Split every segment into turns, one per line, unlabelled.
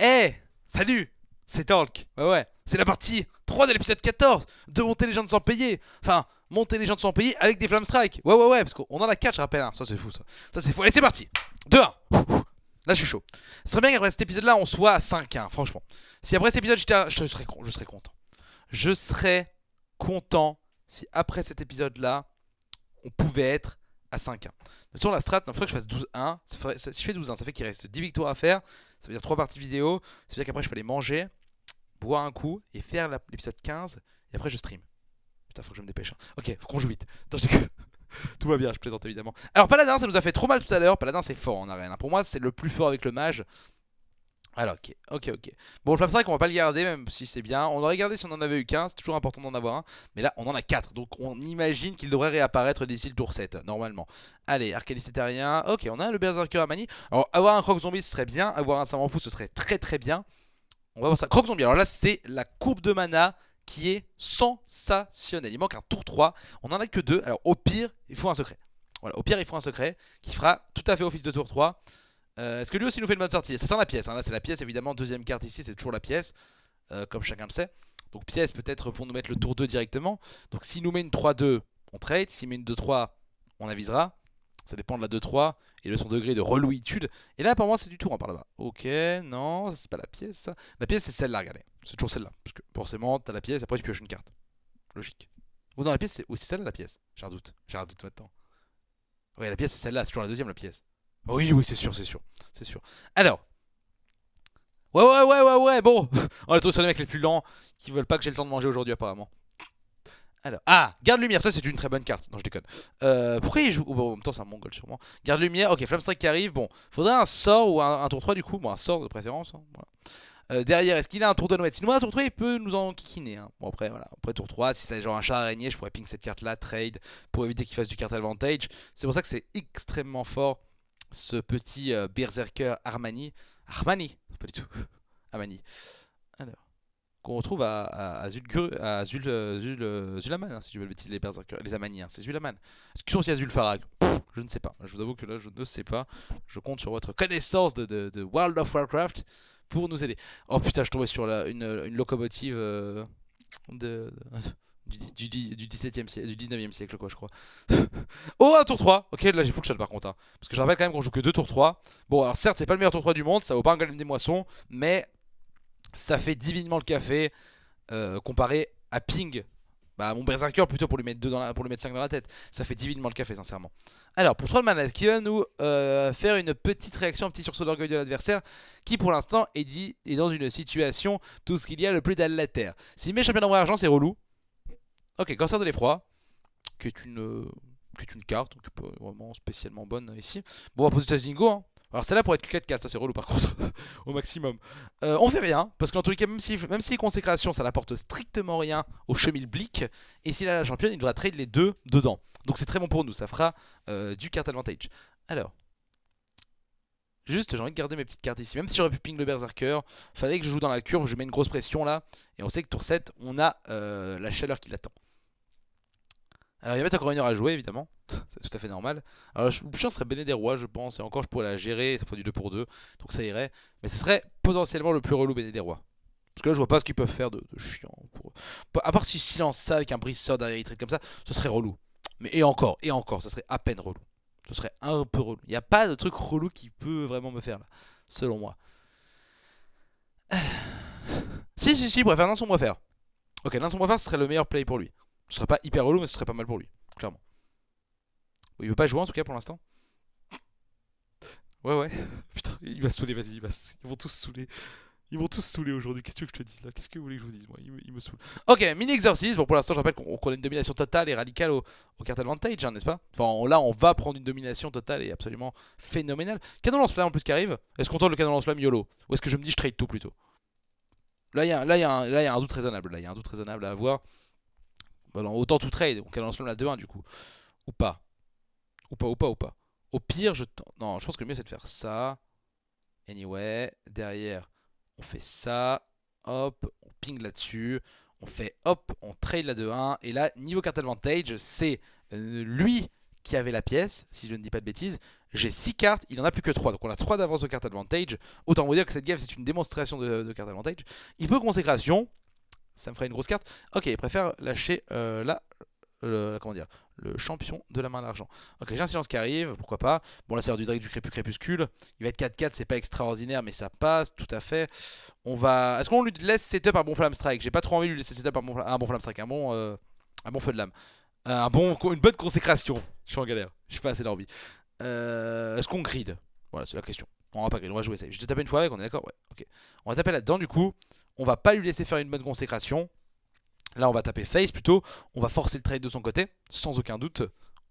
Hey eh, Salut C'est Talk Ouais ouais, c'est la partie 3 de l'épisode 14 de Monter les gens sans payer Enfin, monter les gens sans payer avec des flamestrikes Strike Ouais ouais ouais, parce qu'on en a 4 je rappelle, hein. ça c'est fou ça Ça c'est fou, allez c'est parti 2 1 Là je suis chaud Ce serait bien qu'après cet épisode là on soit à 5 1 hein, franchement Si après cet épisode à... je je serais content Je serais content si après cet épisode là on pouvait être à 5 1 hein. Sur la strat, il faudrait que je fasse 12-1. Si je fais 12-1, ça fait qu'il reste 10 victoires à faire. Ça veut dire 3 parties vidéo. Ça veut dire qu'après, je peux aller manger, boire un coup et faire l'épisode 15. Et après, je stream. Putain, faut que je me dépêche. Hein. Ok, faut qu'on joue vite. Attends, tout va bien, je plaisante évidemment. Alors Paladin, ça nous a fait trop mal tout à l'heure. Paladin, c'est fort en arène. Hein. Pour moi, c'est le plus fort avec le mage. Alors ah ok, ok, ok. Bon, le Flamme on va pas le garder, même si c'est bien. On aurait gardé si on en avait eu 15 c'est toujours important d'en avoir un. Mais là, on en a 4, donc on imagine qu'il devrait réapparaître d'ici le tour 7, normalement. Allez, Arcalis Ok, on a le Berserker à Mani. Alors, avoir un Croc Zombie, ce serait bien. Avoir un Savant Fou, ce serait très très bien. On va voir ça. Croc Zombie, alors là, c'est la courbe de mana qui est sensationnelle. Il manque un tour 3, on en a que 2. Alors, au pire, il faut un secret. Voilà, au pire, il faut un secret qui fera tout à fait office de tour 3. Euh, est-ce que lui aussi nous fait une bonne sortie Ça sent la pièce, hein. là c'est la pièce évidemment, deuxième carte ici c'est toujours la pièce, euh, comme chacun le sait. Donc pièce peut-être pour nous mettre le tour 2 directement. Donc s'il nous met une 3-2, on trade, s'il met une 2-3, on avisera. Ça dépend de la 2-3 et de son degré de relouitude. Et là pour moi c'est du tour en hein, par là-bas. Ok, non, c'est pas la pièce. Ça. La pièce c'est celle-là, regardez. C'est toujours celle-là. Parce que forcément t'as la pièce, après tu pioches une carte. Logique. Ou dans non, la pièce c'est aussi celle-là la pièce. J'ai un doute, j'ai un doute maintenant. Ouais, la pièce c'est celle-là, c'est toujours la deuxième la pièce. Bah oui, oui, c'est sûr, c'est sûr. C'est sûr. Alors. Ouais, ouais, ouais, ouais, ouais, bon. On a trouvé sur les mecs les plus lents qui veulent pas que j'ai le temps de manger aujourd'hui, apparemment. Alors, ah, garde lumière, ça c'est une très bonne carte. Non, je déconne. Euh, pourquoi il joue oh, bon, En même temps, c'est un mongol sûrement. Garde lumière, ok, flamme Strike qui arrive. Bon, faudrait un sort ou un, tour 3 du coup. Bon, un sort de préférence. Hein, euh, derrière, est-ce qu'il a un tour de noël Sinon, un tour 3, il peut nous en kikiner. Hein. Bon, après, voilà. Après, tour 3, si c'est genre un chat araignée, je pourrais ping cette carte là, trade, pour éviter qu'il fasse du carte advantage. C'est pour ça que c'est extrêmement fort ce petit euh, berserker Armani. Armani Pas du tout. Armani. Alors. Qu'on retrouve à, à, à, Zul, à Zul, euh, euh, Zulaman, hein, si je veux le bêtise, les berserker, les Amani, hein, c'est Zulaman. Est-ce qu'ils sont aussi à Zulfarag Je ne sais pas. Je vous avoue que là, je ne sais pas. Je compte sur votre connaissance de, de, World of Warcraft pour nous aider. Oh putain, je tombais sur la, une, locomotive de du, du 17e du 19e siècle quoi je crois. oh un tour 3 Ok là j'ai full shot par contre hein. Parce que je rappelle quand même qu'on joue que 2 tours 3 Bon alors certes c'est pas le meilleur tour 3 du monde Ça vaut pas un golem des moissons Mais ça fait divinement le café euh, Comparé à Ping Bah mon berserker plutôt pour lui mettre 2 dans la, pour lui mettre 5 dans la tête Ça fait divinement le café sincèrement Alors pour manas qui va nous euh, faire une petite réaction Un petit sursaut d'orgueil de l'adversaire Qui pour l'instant est, dit, est dans une situation Tout ce qu'il y a le plus terre Si mes champions d'envoi argent c'est relou Ok, Cancer de l'effroi, qui est une euh, qui est une carte, donc vraiment spécialement bonne ici. Bon, on va poser Tazingo, hein. Alors c'est là pour être q 4 ça c'est relou par contre, au maximum. Euh, on fait bien, parce qu'en tous les cas, même si, même si consécration, ça n'apporte strictement rien au de Blick, et s'il a la championne, il devra trade les deux dedans. Donc c'est très bon pour nous, ça fera euh, du carte advantage. Alors, juste j'ai envie de garder mes petites cartes ici, même si j'aurais pu ping le Berserker, fallait que je joue dans la curve, je mets une grosse pression là, et on sait que tour 7, on a la chaleur qui l'attend. Alors il va être encore une heure à jouer évidemment, c'est tout à fait normal. Alors le chiant serait Béné des Rois je pense, et encore je pourrais la gérer, ça ferait du 2 pour 2, donc ça irait. Mais ce serait potentiellement le plus relou Béné des Rois. Parce que là je vois pas ce qu'ils peuvent faire de, chiant. Pour... À part si silence ça avec un briseur derrière traitent comme ça, ce serait relou. Mais et encore, et encore, ce serait à peine relou. Ce serait un peu relou. Il n'y a pas de truc relou qui peut vraiment me faire là, selon moi. si, si, si, préfère un son faire. Ok, l'un son faire serait le meilleur play pour lui. Ce serait pas hyper relou, mais ce serait pas mal pour lui, clairement. Il veut pas jouer en tout cas pour l'instant. Ouais, ouais. Putain, il va saouler, vas-y, ils vont tous saouler. Ils vont tous saouler aujourd'hui. Qu'est-ce que je te dis là Qu'est-ce que vous voulez que je vous dise Moi, il me saoule. Ok, mini exercice Bon, pour l'instant, je rappelle qu'on a une domination totale et radicale au, au cartel hein, n'est-ce pas Enfin, là, on va prendre une domination totale et absolument phénoménale. Canon lance-flamme en plus qui arrive. Est-ce qu'on tente le canon lance-flamme Ou est-ce que je me dis je trade tout plutôt Là, il y, y, y, a un doute raisonnable. Là, il y a un doute raisonnable à avoir. Bah, autant tout trade. Donc elle lance même la 2-1 du coup. Ou pas. Ou pas, ou pas, ou pas. Au pire, je Non, je pense que le mieux c'est de faire ça. Anyway, derrière, on fait ça. Hop, on ping là-dessus. On fait hop, on trade la 2-1. Et là, niveau carte advantage, c'est euh, lui qui avait la pièce, si je ne dis pas de bêtises. J'ai 6 cartes, il en a plus que 3. Donc on a 3 d'avance de carte advantage. Autant vous dire que cette game, c'est une démonstration de, de carte advantage. Il peut consécration ça me ferait une grosse carte. Ok, il préfère lâcher euh, la, comment dire, le champion de la main d'argent. Ok, j'ai un silence qui arrive, pourquoi pas. Bon, là, c'est l'heure du Drake du Crépuscule. Il va être 4-4, c'est pas extraordinaire, mais ça passe, tout à fait. On va. Est-ce qu'on lui laisse setup un bon Flamme Strike J'ai pas trop envie de lui laisser setup un bon, un Flamme Strike, un bon, euh, un bon Feu de Lame. Euh, un bon, une bonne consécration. Je suis en galère, je suis pas assez d'envie. Est-ce qu'on grid Voilà, c'est la question. On va pas grid, on va jouer ça. vais tapé une fois avec, on est d'accord Ouais, ok. On va taper là-dedans du coup on va pas lui laisser faire une bonne consécration. Là, on va taper face plutôt. On va forcer le trade de son côté, sans aucun doute.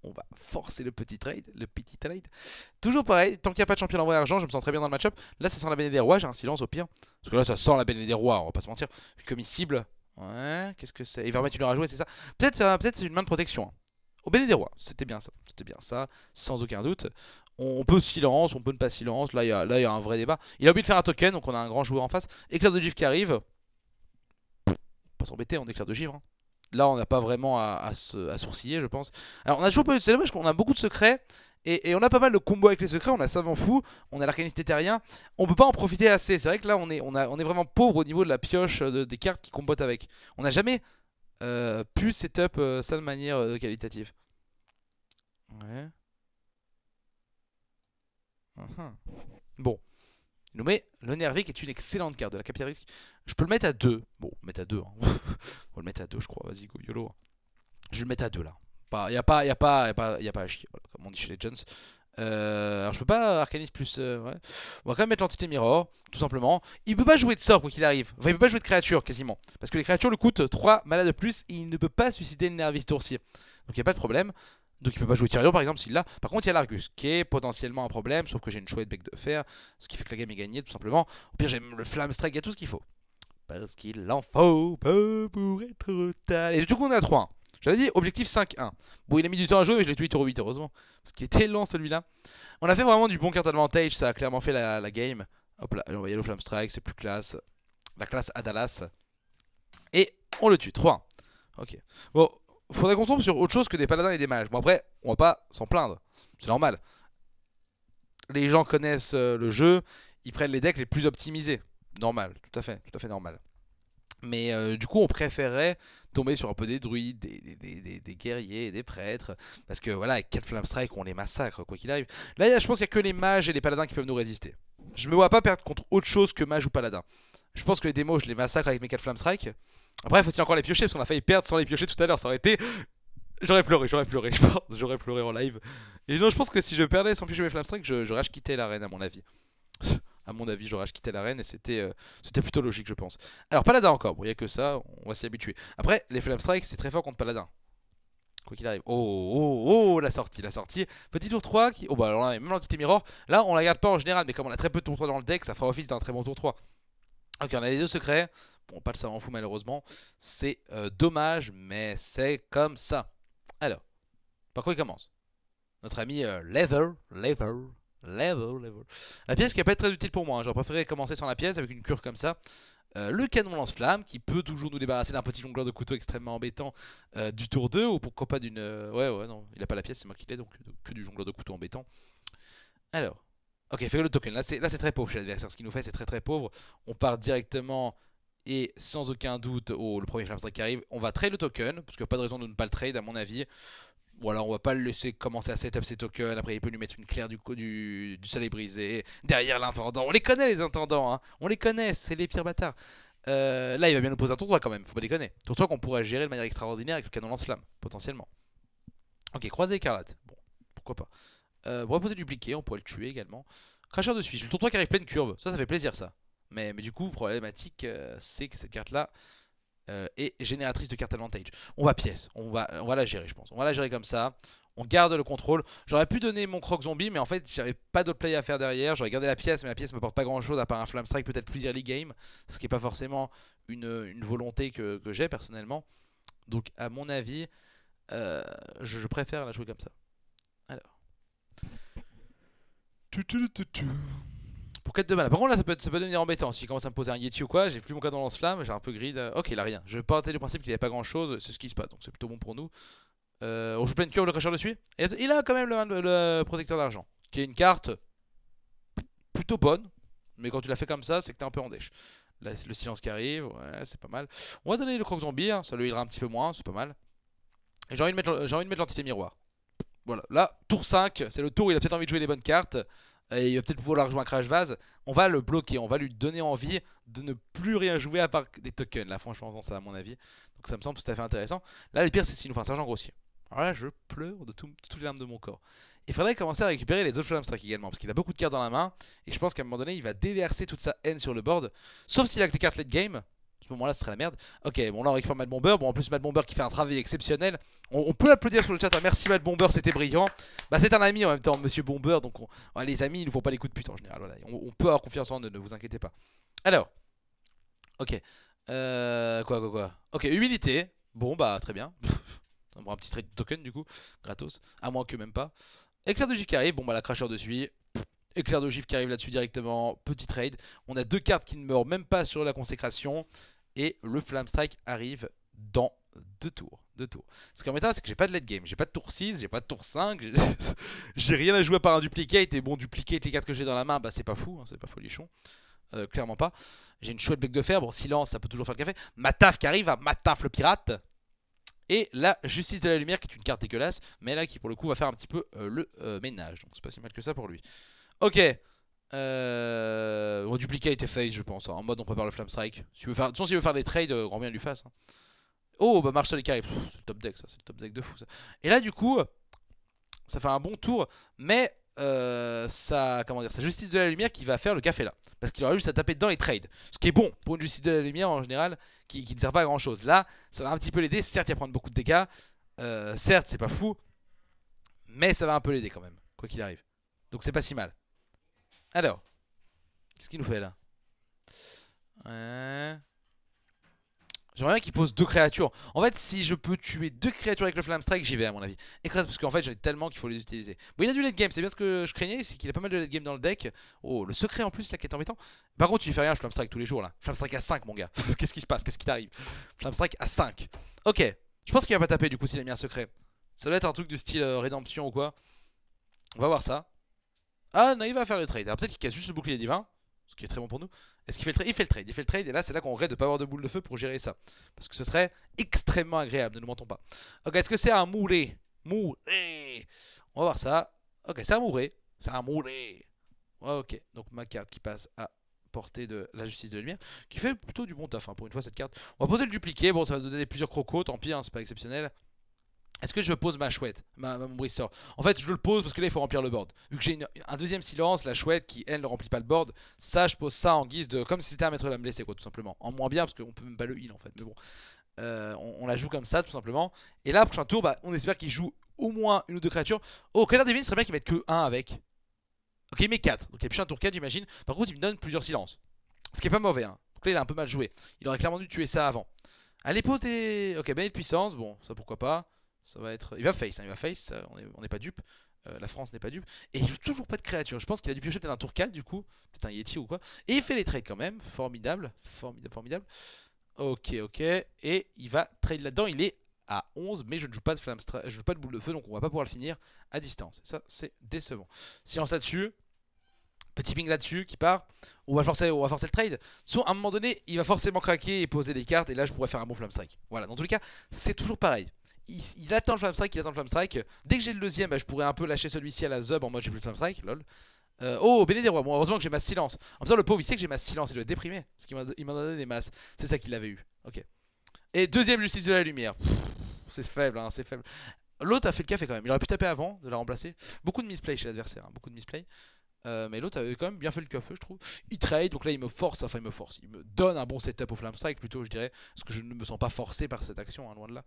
On va forcer le petit trade, le petit trade. Toujours pareil, tant qu'il n'y a pas de champion vrai argent, je me sens très bien dans le matchup Là, ça sent la bénédiction des rois, j'ai un silence au pire. Parce que là, ça sent la bénédiction des rois, on va pas se mentir. Comme commis cible, ouais, qu'est-ce que c'est Il va remettre une heure à jouer, c'est ça Peut-être euh, peut une main de protection. Hein au Béné Rois. C'était bien ça, c'était bien ça, sans aucun doute. On, peut silence, on peut ne pas silence, là il y, a, a un vrai débat. Il a oublié de faire un token, donc on a un grand joueur en face. Éclair de givre qui arrive. Pas s'embêter, on éclair de givre. Hein. Là on n'a pas vraiment à, sourciller je pense. Alors on a toujours pas eu, c'est dommage qu'on a beaucoup de secrets. Et, on a pas mal de combos avec les secrets, on a Savant Fou, on a l'arcaniste on peut pas en profiter assez. C'est vrai que là on est, vraiment pauvre au niveau de la pioche euh, des cartes qui combotent avec. On n'a jamais euh, pu setup euh, sale de manière euh, qualitative. Ouais. Uh-huh. Bon. Il nous met le Nervic est une excellente carte de la capitale risque. Je peux le mettre à 2. Bon, mettre à 2. Hein. On va le mettre à 2, je crois. Vas-y, go, yolo. Je vais le mettre à 2 là. Il n'y a, pas, a, pas, a, pas, a pas à chier. comme on dit chez Legends, euh, alors je peux pas Arcaniste plus... Euh, on va quand même mettre l'entité Mirror, tout simplement. Il peut pas jouer de sort quoi qu'il arrive. Enfin, il peut pas jouer de créature quasiment. Parce que les créatures lui coûtent 3 malades de plus et il ne peut pas susciter une nervis tourcier. Donc il n'y a pas de problème. Donc il peut pas jouer Tyrion par exemple s'il l'a. Par contre il y a l'Argus qui est potentiellement un problème, sauf que j'ai une chouette bec de fer, ce qui fait que la game est gagnée tout simplement. Au pire j'ai même le Flamme Strike, il y a tout ce qu'il faut. Parce qu'il en faut pour être total. Et du coup on a 3 j'avais dit objectif 5-1. Bon, il a mis du temps à jouer, mais je l'ai tué tour 8 heureusement. Parce qu'il était lent celui-là. On a fait vraiment du bon card advantage, ça a clairement fait la, game. Hop là, on va y aller au Flame c'est plus classe. La classe Adalas. Et on le tue, 3-1. Ok. Bon, faudrait qu'on tombe sur autre chose que des paladins et des mages. Bon, après, on va pas s'en plaindre. C'est normal. Les gens connaissent euh, le jeu, ils prennent les decks les plus optimisés. Normal, tout à fait, tout à fait normal. Mais euh, du coup, on préférait tomber sur un peu des druides, des, des, des guerriers, des prêtres, parce que voilà, avec 4 flammes on les massacre quoi qu'il arrive. Là, je pense qu'il n'y a que les mages et les paladins qui peuvent nous résister. Je me vois pas perdre contre autre chose que mage ou paladin. Je pense que les démos, je les massacre avec mes 4 flammes strikes. Après, faut-il encore les piocher, parce qu'on a failli perdre sans les piocher tout à l'heure, ça aurait été J'aurais pleuré, j'aurais pleuré, je pense, j'aurais pleuré en live. Et non, je pense que si je perdais sans piocher mes je j'aurais quitté l'arène à mon avis à mon avis, j'aurais quittait l'arène et euh, c'était plutôt logique, je pense. Alors, Paladin encore, il n'y a que ça, on va s'y habituer. Après, les Flame Strike, c'est très fort contre Paladin. Quoi qu'il arrive. Oh, oh, oh, oh la sortie, la sortie. Petit tour 3 qui. Oh, bah alors là, même l'entité Mirror, là, on la garde pas en général, mais comme on a très peu de tour 3 dans le deck, ça fera office d'un très bon tour 3. Ok, on a les deux secrets. Bon, pas le en fou, malheureusement. C'est euh, dommage, mais c'est comme ça. Alors, par quoi il commence Notre ami euh, Leather, Leather, Level, level. La pièce qui va pas être très utile pour moi. Hein. J'aurais préféré commencer sans la pièce avec une cure comme ça. Euh, le canon lance-flamme qui peut toujours nous débarrasser d'un petit jongleur de couteau extrêmement embêtant euh, du tour 2 ou pourquoi pas d'une... Euh, ouais ouais non, il a pas la pièce, c'est moi qui l'ai donc que du jongleur de couteau embêtant. Alors, ok, fait le token, là c'est très pauvre chez l'adversaire, ce qu'il nous fait c'est très très pauvre. On part directement et sans aucun doute, au oh, le premier strike qui arrive, on va trade le token, parce qu'il n'y a pas de raison de ne pas le trade à mon avis. Ou alors on va pas le laisser commencer à setup ses tokens, après il peut lui mettre une claire du, coup, du, soleil brisé, derrière l'intendant. On les connaît les intendants, hein on les connaît, c'est les pires bâtards. Euh, là il va bien nous poser un tournoi quand même, faut pas déconner. Tour qu'on pourrait gérer de manière extraordinaire avec le canon lance-flamme, potentiellement. Ok, croisé écarlate, bon, pourquoi pas. Euh, on va poser dupliqué, on pourrait le tuer également. Cracheur de Suisse, le tour qui arrive pleine curve, ça ça fait plaisir ça. Mais, mais du coup, problématique, euh, c'est que cette carte là, euh, et génératrice de carte advantage. On va pièce, on va, la gérer je pense. On va la gérer comme ça, on garde le contrôle. J'aurais pu donner mon croc zombie mais en fait j'avais pas d'autre play à faire derrière. J'aurais gardé la pièce mais la pièce me porte pas grand chose à part un flamme strike peut-être plus early game. Ce qui est pas forcément une, volonté que, j'ai personnellement. Donc à mon avis, euh, je, préfère la jouer comme ça. Alors. Pour 4 de mana. Par contre, là, ça peut, ça devenir embêtant. Si commence à me poser un Yeti ou quoi, j'ai plus mon dans lance-flamme, j'ai un peu grid. Euh, ok, il a rien. Je vais du principe qu'il a pas grand-chose, c'est ce qui se passe, donc c'est plutôt bon pour nous. Euh, on joue plein de cure, le cracheur dessus. Et il a quand même le, protecteur d'argent, qui est une carte plutôt bonne. Mais quand tu l'as fait comme ça, c'est que t'es un peu en déche le silence qui arrive, ouais, c'est pas mal. On va donner le croc zombie, hein, ça le healera un petit peu moins, c'est pas mal. Et j'ai envie de mettre, l'entité miroir. Voilà, là, tour 5, c'est le tour où il a peut-être envie de jouer les bonnes cartes et il va peut-être vouloir rejoindre Crash Vase, on va le bloquer, on va lui donner envie de ne plus rien jouer à part des tokens. Là, franchement, ça, à mon avis. Donc ça me semble tout à fait intéressant. Là, le pire, c'est s'il nous fait un sergent grossier. Alors là, je pleure de, toutes les larmes de mon corps. Il faudrait commencer à récupérer les autres strike également, parce qu'il a beaucoup de cartes dans la main, et je pense qu'à un moment donné, il va déverser toute sa haine sur le board, sauf s'il a des cartes late game, ce moment-là, ce serait la merde. Ok, bon là on récupère Mad Bomber. Bon en plus Mad Bomber qui fait un travail exceptionnel. On, peut applaudir sur le chat. Hein. Merci Mad Bomber, c'était brillant. Bah c'est un ami en même temps, Monsieur Bomber. Donc on... les amis, ils ne font pas les coups de pute en général. On, peut avoir confiance en eux, ne vous inquiétez pas. Alors, ok. Euh, quoi quoi quoi Ok, humilité. Bon bah très bien. on prend un petit de token du coup, gratos. À moins que même pas. Éclair de Jikari, bon bah la cracheur de suie. Éclair de qui arrive là-dessus directement. Petit trade. On a deux cartes qui ne meurent même pas sur la consécration. Et le flamestrike Strike arrive dans deux tours. Deux tours. Ce qui est embêtant, c'est que j'ai pas de late game. J'ai pas de tour 6, j'ai pas de tour 5. J'ai rien à jouer par un duplicate. Et bon, duplicate les cartes que j'ai dans la main, bah c'est pas fou. Hein, c'est pas folichon. Euh, clairement pas. J'ai une chouette bec de fer. Bon, silence, ça peut toujours faire le café. Mataf qui arrive à Mataf le pirate. Et la justice de la lumière qui est une carte dégueulasse. Mais là qui pour le coup va faire un petit peu euh, le euh, ménage. Donc c'est pas si mal que ça pour lui. Ok. Euh... Reduplicate et face, je pense. Hein. En mode, on prépare le flamme Strike. Si veux faire... De toute façon, s'il veut faire des trades, euh, grand bien lui fasse. Hein. Oh, bah Marshall les Carré. C'est le top deck, ça. C'est le top deck de fou, ça. Et là, du coup, ça fait un bon tour. Mais euh, sa, comment dire, justice de la lumière qui va faire le café là. Parce qu'il aurait juste à taper dedans et trade. Ce qui est bon pour une justice de la lumière en général qui, ne sert pas à grand chose. Là, ça va un petit peu l'aider. Certes, il va prendre beaucoup de dégâts. Euh, certes, c'est pas fou. Mais ça va un peu l'aider quand même, quoi qu'il arrive. Donc c'est pas si mal. Alors, qu'est-ce qu'il nous fait là J'aimerais bien qu'il pose deux créatures. En fait, si je peux tuer deux créatures avec le flamestrike, Strike, j'y vais à mon avis. Écrase, parce qu'en fait, j'en ai tellement qu'il faut les utiliser. Bon, il a du late game, c'est bien ce que je craignais, c'est qu'il a pas mal de late game dans le deck. Oh, le secret en plus là qui est embêtant. Par contre, tu lui fais rien, je Flame Strike tous les jours là. Flamestrike Strike à 5, mon gars. Qu'est-ce qui se passe Qu'est-ce qui t'arrive Flamestrike Strike à 5. Ok, je pense qu'il va pas taper du coup s'il a mis un secret. Ça doit être un truc du style euh, rédemption ou quoi. On va voir ça. Ah, il va faire le trade. Alors peut-être qu'il casse juste le bouclier divin, ce qui est très bon pour nous. Est-ce qu'il fait le trade Il fait le trade, il fait le trade, et là c'est là qu'on regrette de pas avoir de boule de feu pour gérer ça. Parce que ce serait extrêmement agréable, ne nous mentons pas. Ok, est-ce que c'est un moulet Mouré On va voir ça. Ok, c'est un mouré. C'est un moulet Ok, donc ma carte qui passe à portée de la justice de la lumière, qui fait plutôt du bon taf hein, pour une fois cette carte. On va poser le dupliqué, bon ça va donner plusieurs crocos, tant pis, hein, c'est pas exceptionnel. Est-ce que je pose ma chouette, ma, mon brisseur En fait, je le pose parce que là, il faut remplir le board. Vu que j'ai un deuxième silence, la chouette qui, elle, ne remplit pas le board, ça, je pose ça en guise de... Comme si c'était un maître la blessée quoi, tout simplement. En moins bien, parce qu'on peut même pas le heal, en fait. Mais bon, euh, on, la joue comme ça, tout simplement. Et là, prochain tour, bah, on espère qu'il joue au moins une ou deux créatures. Oh, Claire Divine, ce serait bien qu'il mette que 1 avec. Ok, il met 4. Donc, les un tour 4, j'imagine. Par contre, il me donne plusieurs silences. Ce qui est pas mauvais, hein. Donc là, il a un peu mal joué. Il aurait clairement dû tuer ça avant. Allez, pose des... Ok, bannier de puissance, bon, ça pourquoi pas va être... Il va face, hein, il va face, on n'est pas dupe. Euh, la France n'est pas dupe. Et il joue toujours pas de créature. Je pense qu'il a dû piocher peut-être un tour 4 du coup. Peut-être un Yeti ou quoi. Et il fait les trades quand même. Formidable. Formidable, formidable. Ok, ok. Et il va trade là-dedans. Il est à 11, mais je ne joue pas de flamme je joue pas de boule de feu, donc on va pas pouvoir le finir à distance. Ça, c'est décevant. Silence là-dessus. Petit ping là-dessus qui part. On va, forcer, va forcer le trade. Soit à un moment donné, il va forcément craquer et poser des cartes. Et là, je pourrais faire un bon flamme strike. Voilà, dans tous les cas, c'est toujours pareil il, attend le flamestrike, Strike, il attend le Strike. Dès que j'ai le deuxième, bah, je pourrais un peu lâcher celui-ci à la Zub en mode j'ai plus le flamestrike, Strike, lol. Euh, oh, béné bon, heureusement que j'ai ma silence. En même le pauvre il sait que j'ai ma silence, il doit être déprimé parce qu'il m'a donné des masses. C'est ça qu'il avait eu, ok. Et deuxième justice de la lumière, c'est faible, hein, c'est faible. L'autre a fait le café quand même, il aurait pu taper avant de la remplacer. Beaucoup de misplay chez l'adversaire, hein, beaucoup de misplay. Euh, mais l'autre a quand même bien fait le café je trouve. Il trade, donc là il me force, enfin il me force, il me donne un bon setup au flamestrike Strike plutôt, je dirais, parce que je ne me sens pas forcé par cette action, hein, loin de là.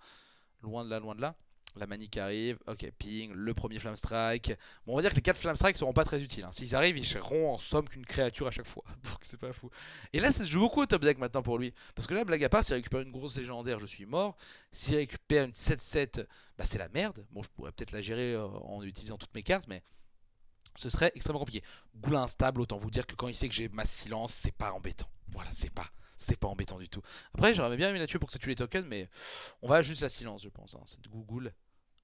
Loin de là, loin de là. La manique arrive, ok, ping, le premier Flame Strike. Bon, on va dire que les 4 Flame Strike seront pas très utiles. Hein. S'ils arrivent, ils seront en somme qu'une créature à chaque fois. Donc c'est pas fou. Et là, ça se joue beaucoup au top deck maintenant pour lui. Parce que là, blague à part, s'il récupère une grosse légendaire, je suis mort. S'il récupère une 7-7, bah c'est la merde. Bon, je pourrais peut-être la gérer euh, en utilisant toutes mes cartes, mais ce serait extrêmement compliqué. Goulin instable, autant vous dire que quand il sait que j'ai ma silence, c'est pas embêtant. Voilà, c'est pas c'est pas embêtant du tout. Après, j'aurais bien aimé la tuer pour que ça tue les tokens, mais on va juste la silence, je pense. Hein. Cette Google,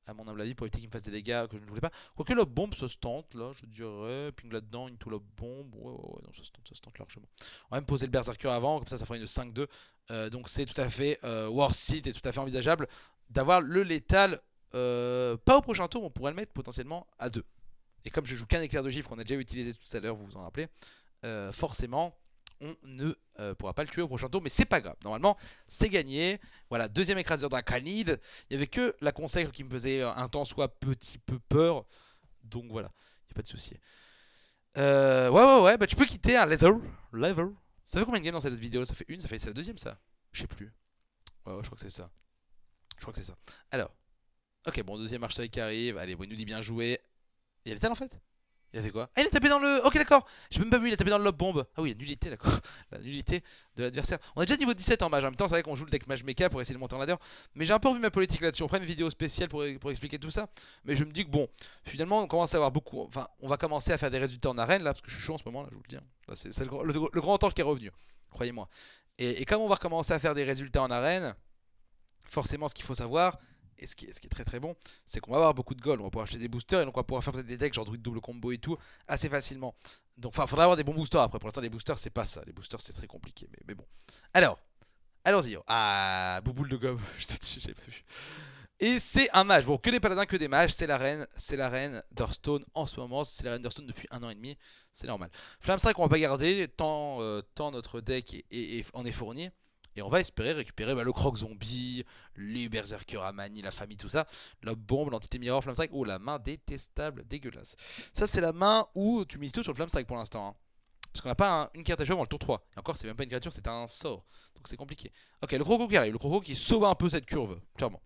à mon humble avis, pour éviter qu'il me fasse des dégâts que je ne voulais pas. Quoique la bombe se stante, là, je dirais. Ping là-dedans, into la bombe. Ouais, ouais, ouais, non, ça stante, ça stante largement. On va même poser le berserker avant, comme ça, ça fera une 5-2. Euh, donc, c'est tout à fait war euh, worth it et tout à fait envisageable d'avoir le létal. Euh, pas au prochain tour, on pourrait le mettre potentiellement à 2. Et comme je joue qu'un éclair de gifle qu'on a déjà utilisé tout à l'heure, vous vous en rappelez, forcément, on ne euh, pourra pas le tuer au prochain tour, mais c'est pas grave. Normalement, c'est gagné. Voilà, deuxième écraseur canide. Il n'y avait que la consacre qui me faisait un temps soit petit peu peur. Donc voilà, il n'y a pas de souci. Euh, ouais, ouais, ouais, bah tu peux quitter un leather. Leather. Ça fait combien de games dans cette vidéo Ça fait une, ça fait la deuxième ça Je sais plus. Ouais, ouais, je crois que c'est ça. Je crois que c'est ça. Alors. Ok, bon, deuxième archetype qui arrive. Allez, bon, il nous dit bien joué. Il y a les en fait il a fait quoi Ah il a tapé dans le... Ok d'accord J'ai même pas vu, il a tapé dans le lob bombe Ah oui la nullité d'accord La nullité de l'adversaire On est déjà niveau 17 en mage En même temps c'est vrai qu'on joue le deck mage mecha pour essayer de monter en ladder Mais j'ai un peu revu ma politique là-dessus On prend une vidéo spéciale pour, expliquer tout ça Mais je me dis que bon Finalement on commence à avoir beaucoup Enfin on va commencer à faire des résultats en arène là Parce que je suis chaud en ce moment là je vous le dis hein. C'est le, grand temps qui est revenu Croyez-moi et, et comme on va recommencer à faire des résultats en arène Forcément ce qu'il faut savoir et ce qui, est, très très bon, c'est qu'on va avoir beaucoup de gold, on va pouvoir acheter des boosters et donc on va pouvoir faire des decks genre druide double combo et tout assez facilement. Donc enfin, faudra avoir des bons boosters après. Pour l'instant, les boosters c'est pas ça, les boosters c'est très compliqué, mais, bon. Alors, allons-y. Ah, bouboule de gomme, je j'ai pas vu. Et c'est un mage. Bon, que des paladins, que des mages. C'est la reine, c'est la reine d'Hearthstone en ce moment. C'est la reine depuis un an et demi. C'est normal. Flamestrike, on va pas garder tant, euh, notre deck en est fourni. Et on va espérer récupérer bah, le croc zombie, les berserkers Amani, la famille, tout ça. La bombe, l'entité miroir, flamstrike. Oh, la main détestable, dégueulasse. Ça, c'est la main où tu mises tout sur le strike pour l'instant. Hein. Parce qu'on n'a pas une carte à jouer avant le tour 3. Et encore, c'est même pas une créature, c'est un sort. Donc c'est compliqué. Ok, le croco qui arrive. Le croco qui sauve un peu cette curve, clairement.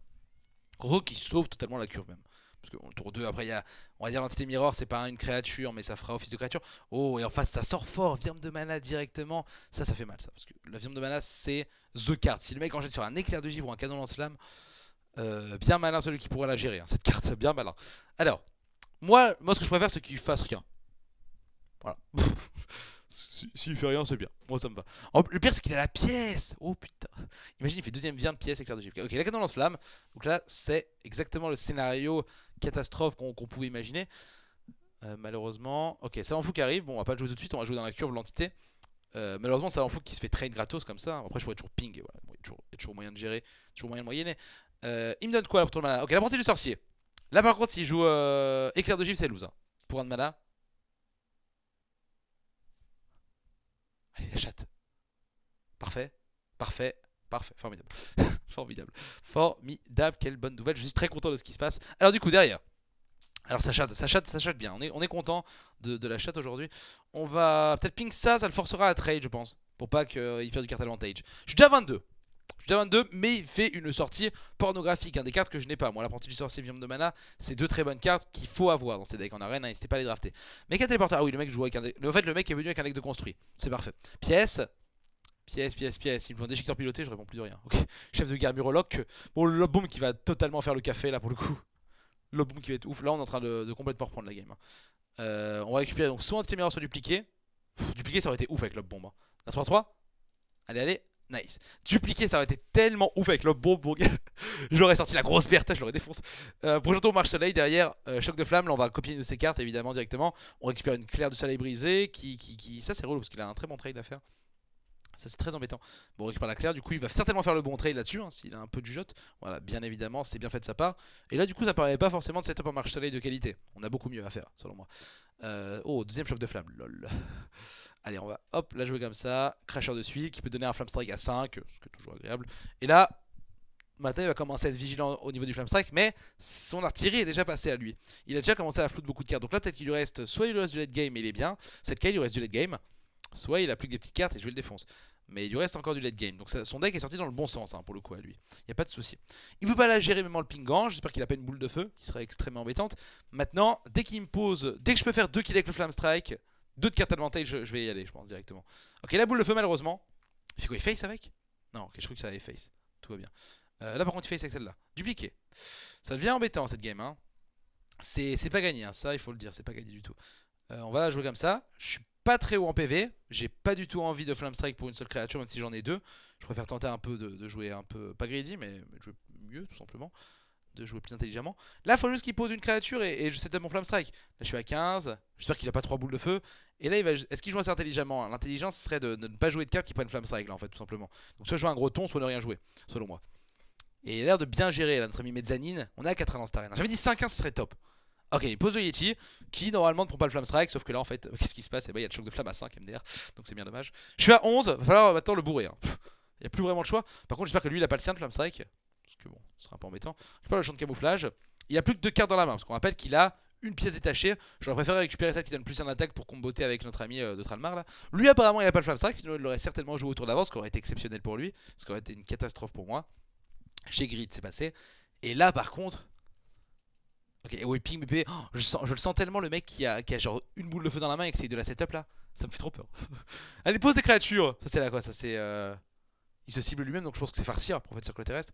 Croco qui sauve totalement la curve, même. Parce que tour 2, après, il y a, on va dire l'entité mirror, c'est pas une créature, mais ça fera office de créature. Oh, et en face, ça sort fort, viande de mana directement. Ça, ça fait mal, ça. Parce que la viande de mana, c'est the card. Si le mec en jette sur un éclair de givre ou un canon lance-flamme, euh, bien malin celui qui pourrait la gérer. Hein. Cette carte, c'est bien malin. Alors, moi, moi ce que je préfère, c'est qu'il fasse rien. Voilà. S'il fait rien, c'est bien. Moi, ça me va. le pire, c'est qu'il a la pièce. Oh putain. Imagine, il fait deuxième vient pièce éclair de gif Ok, la lance flamme. Donc là, c'est exactement le scénario catastrophe qu'on pouvait imaginer. Euh, malheureusement. Ok, ça m'en fout qui arrive. Bon, on va pas jouer tout de suite. On va jouer dans la curve, l'entité. Euh, malheureusement, ça en fout qu'il se fait trade gratos comme ça. Après, je vois toujours ping. Et voilà. y toujours, moyen de gérer. Toujours moyen de moyenner. Euh, il me donne quoi pour mana Ok, la portée du sorcier. Là, par contre, s'il joue éclair de gif c'est loose. Pour un de mana, La chatte Parfait, parfait, parfait. Formidable. Formidable. Formidable. Quelle bonne nouvelle. Je suis très content de ce qui se passe. Alors du coup, derrière. Alors ça chatte, ça chatte, ça chatte bien. On est, on est content de, la chatte aujourd'hui. On va peut-être ping ça, ça le forcera à trade, je pense. Pour pas qu'il perde du cartel advantage. Je suis déjà 22. 22, mais il fait une sortie pornographique, un des cartes que je n'ai pas. Moi, l'apprenti du sorcier, viande de Mana, c'est deux très bonnes cartes qu'il faut avoir dans ces decks en arène, hein, n'hésitez pas à les drafter. Mec à téléporteur, ah oui, le mec joue avec un En fait, le mec est venu avec un deck de construit, c'est parfait. Pièce, Pièce, pièce, pièce. Il me joue un déchiqueteur piloté, je réponds plus de rien. Ok. Chef de guerre Muroloc. Bon, le boom qui va totalement faire le café là pour le coup. boom qui va être ouf. Là, on est en train de, complètement reprendre la game. Hein. Euh, on va récupérer donc soit un soit dupliqué. dupliquer dupliqué, ça aurait été ouf avec le bomb 1, 3, 3. Allez, allez. Nice. Dupliquer, ça aurait été tellement ouf avec le beau je j'aurais sorti la grosse bertha, je l'aurais défoncé. Euh, Marche Soleil derrière, euh, Choc de Flamme. Là, on va copier une de ses cartes évidemment directement. On récupère une Claire de Soleil brisée qui. qui, Ça, c'est relou parce qu'il a un très bon trade à faire. Ça c'est très embêtant. Bon, on récupère la claire, du coup il va certainement faire le bon trade là-dessus, hein, s'il a un peu du jot. Voilà, bien évidemment, c'est bien fait de sa part. Et là du coup ça paraît pas forcément de setup en marche soleil de qualité. On a beaucoup mieux à faire, selon moi. Euh, oh, deuxième choc de flamme, lol. Allez, on va hop, la jouer comme ça. Crasher dessus, qui peut donner un flamestrike Strike à 5, ce qui est toujours agréable. Et là, Matai va commencer à être vigilant au niveau du flamestrike, mais son artillerie est déjà passée à lui. Il a déjà commencé à flouter beaucoup de cartes. Donc là, peut-être qu'il lui reste soit il lui reste du late game et il est bien. Cette cas, il lui reste du late game. Soit il a plus que des petites cartes et je vais le défonce. Mais il lui reste encore du late game. Donc ça, son deck est sorti dans le bon sens hein, pour le coup à lui. Il n'y a pas de souci. Il peut pas la gérer même en le gang J'espère qu'il a pas une boule de feu qui serait extrêmement embêtante. Maintenant, dès qu'il me pose, dès que je peux faire deux kills avec le Flame D'autres cartes advantage, je, je, vais y aller, je pense directement. Ok, la boule de feu, malheureusement. Il fait quoi Il face avec Non, ok, je crois que ça va face. Tout va bien. Euh, là, par contre, il face avec celle-là. Dupliqué. Ça devient embêtant cette game. Hein. C'est pas gagné, hein. ça, il faut le dire, c'est pas gagné du tout. Euh, on va la jouer comme ça. Je suis pas très haut en PV. J'ai pas du tout envie de Flame Strike pour une seule créature, même si j'en ai deux. Je préfère tenter un peu de, jouer un peu, pas greedy, mais, je joue mieux, tout simplement de jouer plus intelligemment. Là, il faut juste qu'il pose une créature et, et je mon flamme strike. Là, je suis à 15. J'espère qu'il a pas 3 boules de feu. Et là, est-ce qu'il joue assez intelligemment hein? L'intelligence serait de, ne pas jouer de carte qui prennent flamme strike, là, en fait, tout simplement. Donc, soit jouer un gros ton, soit ne rien jouer, selon moi. Et il a l'air de bien gérer, là, notre ami Mezzanine. On est à 4 dans cette arène. J'avais dit 5-1, ce serait top. Ok, il pose le Yeti, qui normalement ne prend pas le Flamme Strike, sauf que là en fait, qu'est-ce qui se passe Et eh bah ben, il y a le choc de flamme à 5 MDR, donc c'est bien dommage. Je suis à 11, va falloir le bourrer. Hein. Il n'y a plus vraiment le choix. Par contre, j'espère que lui il a pas le sien de Flamme Strike. Parce que bon, ce sera un embêtant. Je parle le champ de camouflage. Il a plus que deux cartes dans la main, parce qu'on rappelle qu'il a une pièce détachée. J'aurais préféré récupérer celle qui donne plus un attaque pour comboter avec notre ami euh, de Tralmar là. Lui apparemment il a pas le flamme strike, sinon il l'aurait certainement joué au tour d'avance, ce qui aurait été exceptionnel pour lui, ce qui aurait été une catastrophe pour moi. Chez Grid c'est passé. Et là par contre. Ok, et ping BP, oh, je, je le sens tellement le mec qui a, a genre une boule de feu dans la main et qui essaye de la setup là. Ça me fait trop peur. Allez, pose des créatures Ça c'est là quoi, ça c'est. Euh... Il se cible lui-même donc je pense que c'est farcir pour faire terrestre.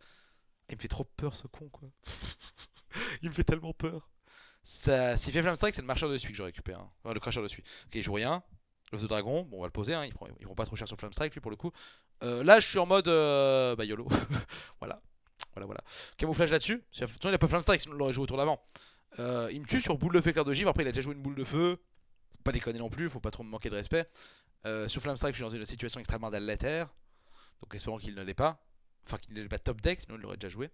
Il me fait trop peur ce con quoi. il me fait tellement peur. Ça... fait Flame c'est le marcheur de suie que je récupère. Hein. le cracheur de suie. Ok, il joue rien. L'œuf de dragon, bon, on va le poser. Hein. Il, prend... pas trop cher sur Flame Strike lui pour le coup. Euh, là, je suis en mode euh, bah, YOLO. voilà. Voilà, voilà. Camouflage là-dessus. De toute il a pas Flame Strike, sinon on l'aurait joué au tour d'avant. Euh, il me tue sur boule de feu cœur de givre. Après, il a déjà joué une boule de feu. Pas déconner non plus, Il faut pas trop me manquer de respect. sur Flame je suis dans une situation extrêmement d'aléatoire. Donc espérons qu'il ne l'est pas. Enfin, qu'il n'est pas top deck, sinon il l'aurait déjà joué.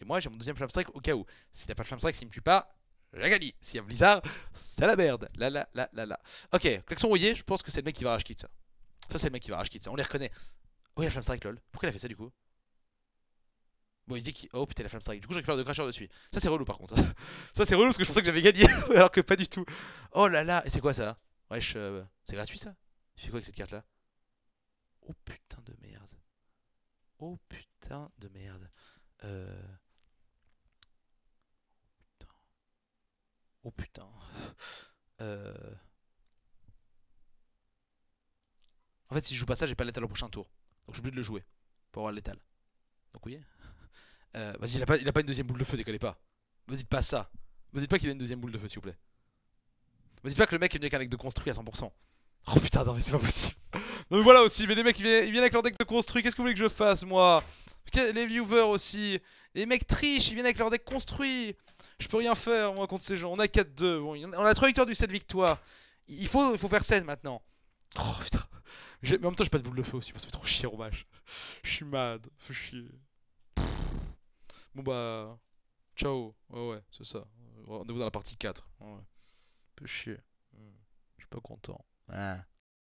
Et moi, j'ai mon deuxième Flamestrike au cas où. S'il t'as pas de Flamestrike, s'il me tue pas, j'ai gagné S'il y a Blizzard, c'est la merde. Là, là, là, là, là. Ok, Klaxon Rouillé, je pense que c'est le mec qui va rage ça. Ça, c'est le mec qui va rage ça. On les reconnaît. Oh, il a Flamestrike, lol. Pourquoi il a fait ça du coup Bon, il se dit qu'il. Oh putain, la Flamestrike. Du coup, je récupère de crashers dessus. Ça, c'est relou par contre. ça, c'est relou parce que je pensais que j'avais gagné alors que pas du tout. Oh là là, et c'est quoi ça Wesh, euh, c'est gratuit ça Tu fais quoi avec cette carte là Oh putain de merde. Oh putain de merde. Euh. Oh putain. Oh, euh. En fait, si je joue pas ça, j'ai pas l'étal au prochain tour. Donc j'ai oublié de le jouer pour avoir l'étal. Donc oui. Euh, vas-y, il, il a, pas, une deuxième boule de feu, décollez pas. Me dites pas ça. Me dites pas qu'il a une deuxième boule de feu, s'il vous plaît. Me dites pas que le mec est venu avec un de construit à 100%. Oh putain, non, mais c'est pas possible. Donc voilà aussi, mais les mecs ils viennent, avec leur deck de construit, qu'est-ce que vous voulez que je fasse moi Les viewers aussi, les mecs trichent, ils viennent avec leur deck construit Je peux rien faire moi contre ces gens, on a 4-2, on a 3 victoires du 7 victoires Il faut, faut faire 7 maintenant Oh putain Mais en même temps je pas de boule de feu aussi, parce que ça fait trop chier au match Je suis mad, fais chier Bon bah... Ciao Ouais ouais, c'est ça Rendez-vous dans la partie 4 ouais. Fais chier hmm. Je suis pas content ah.